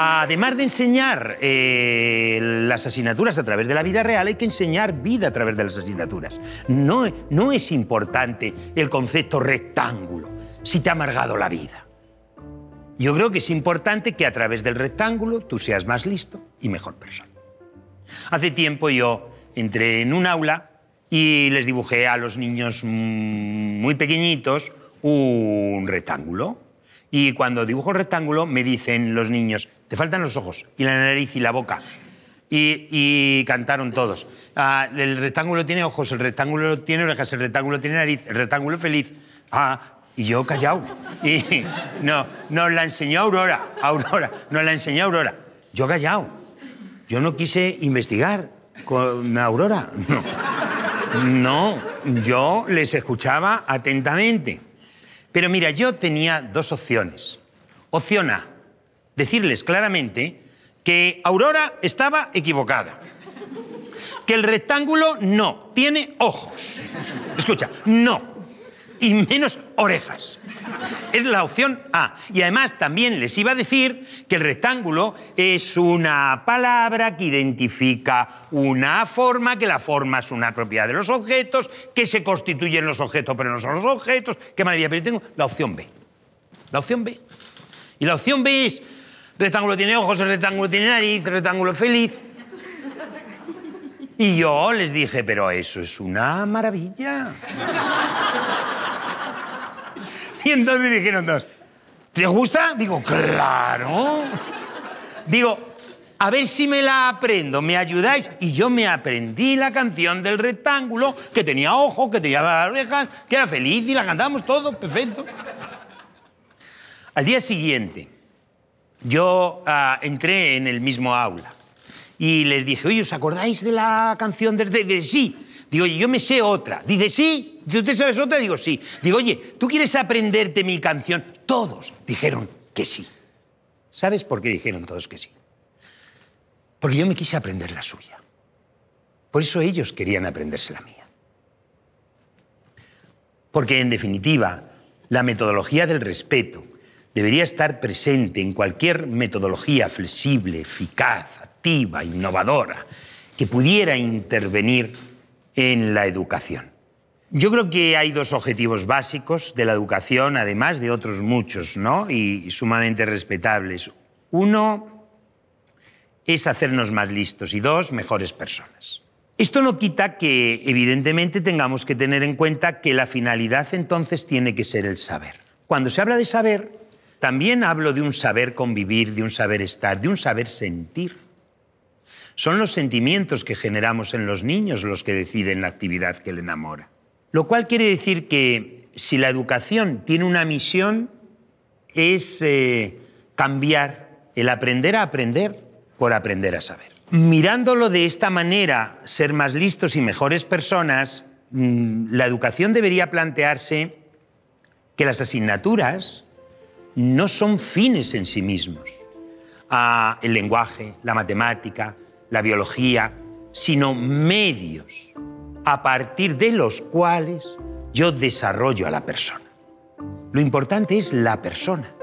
Además de enseñar eh, las asignaturas a través de la vida real, hay que enseñar vida a través de las asignaturas. No, no es importante el concepto rectángulo si te ha amargado la vida. Yo creo que es importante que a través del rectángulo tú seas más listo y mejor persona. Hace tiempo yo entré en un aula y les dibujé a los niños mm, muy pequeñitos un rectángulo. Y cuando dibujo el rectángulo me dicen los niños, te faltan los ojos y la nariz y la boca. Y, cantaron todos. Ah, el rectángulo tiene ojos, el rectángulo tiene orejas, el rectángulo tiene nariz, el rectángulo feliz. Ah, y yo callado. Y no, nos la enseñó Aurora, Aurora, nos la enseñó Aurora. Yo callado. Yo no quise investigar con Aurora, no. No, yo les escuchaba atentamente. Pero mira, yo tenía dos opciones. Opción A, decirles claramente que Aurora estaba equivocada. Que el rectángulo no tiene ojos. Escucha, no y menos orejas. Es la opción A. Y además también les iba a decir que el rectángulo es una palabra que identifica una forma, que la forma es una propiedad de los objetos, que se constituyen los objetos pero no son los objetos. Qué maravilla, pero yo tengo la opción B. La opción B. Y la opción B es, rectángulo tiene ojos, el rectángulo tiene nariz, el rectángulo feliz. Y yo les dije, pero eso es una maravilla. Y entonces dijeron dos, ¿te gusta? Digo, claro. Digo, a ver si me la aprendo, ¿me ayudáis? Y yo me aprendí la canción del rectángulo, que tenía ojos, que tenía orejas, que era feliz y la cantamos todos, perfecto. Al día siguiente, yo ah, entré en el mismo aula y les dije, oye, ¿os acordáis de la canción del... De, de sí, Digo, oye, yo me sé otra. Dice, sí. Dice, ¿usted sabes otra? Digo, sí. Digo, oye, ¿tú quieres aprenderte mi canción? Todos dijeron que sí. ¿Sabes por qué dijeron todos que sí? Porque yo me quise aprender la suya. Por eso ellos querían aprenderse la mía. Porque, en definitiva, la metodología del respeto debería estar presente en cualquier metodología flexible, eficaz, activa, innovadora, que pudiera intervenir en la educación. Yo creo que hay dos objetivos básicos de la educación, además de otros muchos, ¿no? Y sumamente respetables. Uno es hacernos más listos y dos, mejores personas. Esto no quita que, evidentemente, tengamos que tener en cuenta que la finalidad entonces tiene que ser el saber. Cuando se habla de saber, también hablo de un saber convivir, de un saber estar, de un saber sentir. Son los sentimientos que generamos en los niños los que deciden la actividad que le enamora. Lo cual quiere decir que si la educación tiene una misión es eh, cambiar el aprender a aprender por aprender a saber. Mirándolo de esta manera, ser más listos y mejores personas, mm, la educación debería plantearse que las asignaturas no son fines en sí mismos, a el lenguaje, la matemática, la biología, sino medios a partir de los cuales yo desarrollo a la persona. Lo importante es la persona.